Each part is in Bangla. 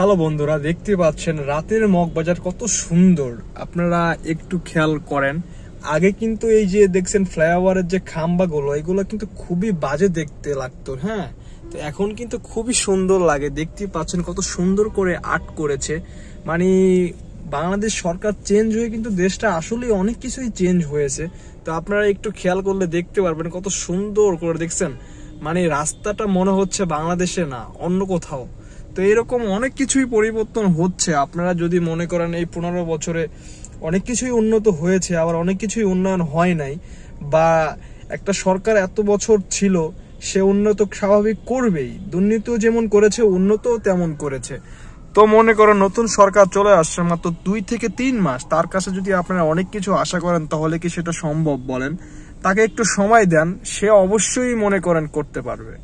হ্যালো বন্ধুরা দেখতে পাচ্ছেন রাতের মগ বাজার কত সুন্দর আপনারা একটু খেয়াল করেন আগে কিন্তু এই যে দেখছেন ফ্লাইওভারের যে খাম্বাগুলো এগুলো কিন্তু খুবই বাজে দেখতে লাগতো হ্যাঁ তো এখন কিন্তু খুবই সুন্দর লাগে দেখতে পাচ্ছেন কত সুন্দর করে আর্ট করেছে মানে বাংলাদেশ সরকার চেঞ্জ হয়ে কিন্তু দেশটা আসলে অনেক কিছুই চেঞ্জ হয়েছে তো আপনারা একটু খেয়াল করলে দেখতে পারবেন কত সুন্দর করে দেখছেন মানে রাস্তাটা মনে হচ্ছে বাংলাদেশে না অন্য কোথাও তো এরকম অনেক কিছুই পরিবর্তন হচ্ছে আপনারা যদি মনে করেন এই পনেরো বছরে অনেক কিছুই উন্নত হয়েছে আবার অনেক কিছুই উন্নয়ন হয় নাই বা একটা সরকার এত বছর ছিল সে উন্নত স্বাভাবিক করবেই দুর্নীতিও যেমন করেছে উন্নতও তেমন করেছে তো মনে করো নতুন সরকার চলে আসছে মাত্র দুই থেকে তিন মাস তার কাছে যদি আপনারা অনেক কিছু আশা করেন তাহলে কি সেটা সম্ভব বলেন তাকে একটু সময় দেন সে অবশ্যই মনে করেন করতে পারবে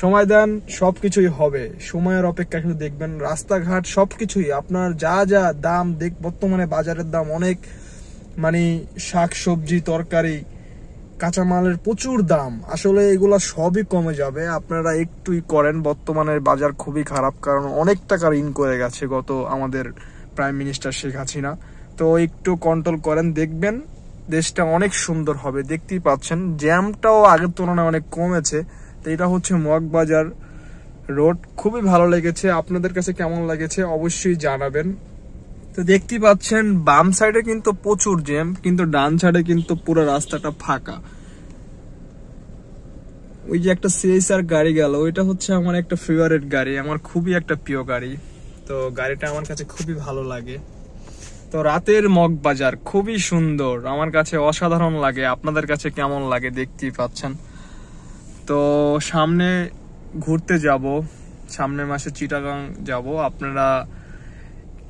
সময় দেন সবকিছুই হবে সময়ের অপেক্ষা শুধু দেখবেন রাস্তাঘাট সবকিছুই আপনার যা যা দাম দেখ বর্তমানে বাজারের দাম অনেক মানে শাক সবজি তরকারি কাঁচামালের প্রচুর দাম আসলে এগুলো সবই কমে যাবে আপনারা একটুই করেন বর্তমানের বাজার খুবই খারাপ কারণ অনেক টাকা ঋণ করে গেছে গত আমাদের প্রাইম মিনিস্টার শেখ হাসিনা তো একটু কন্ট্রোল করেন দেখবেন দেশটা অনেক সুন্দর হবে দেখতেই পাচ্ছেন জ্যামটাও আগের তুলনায় অনেক কমেছে এটা হচ্ছে মগবাজার রোড খুবই ভালো লেগেছে আপনাদের কাছে কেমন লেগেছে অবশ্যই জানাবেন তো দেখতে পাচ্ছেন বাম সাইডে কিন্তু প্রচুর জ্যাম কিন্তু ডান সাইডে কিন্তু পুরো রাস্তাটা ফাঁকা ওই যে একটা সিএসআর গাড়ি গেল ওইটা হচ্ছে আমার একটা ফেভারেট গাড়ি আমার খুবই একটা প্রিয় গাড়ি তো গাড়িটা আমার কাছে খুবই ভালো লাগে তো রাতের মগ বাজার খুবই সুন্দর আমার কাছে অসাধারণ লাগে আপনাদের কাছে কেমন লাগে দেখতেই পাচ্ছেন তো সামনে ঘুরতে যাব সামনের মাসে চিটাগাং যাব আপনারা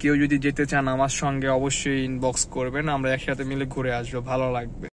কেউ যদি যেতে চান আমার সঙ্গে অবশ্যই ইনবক্স করবেন আমরা একসাথে মিলে ঘুরে আসবো ভালো লাগবে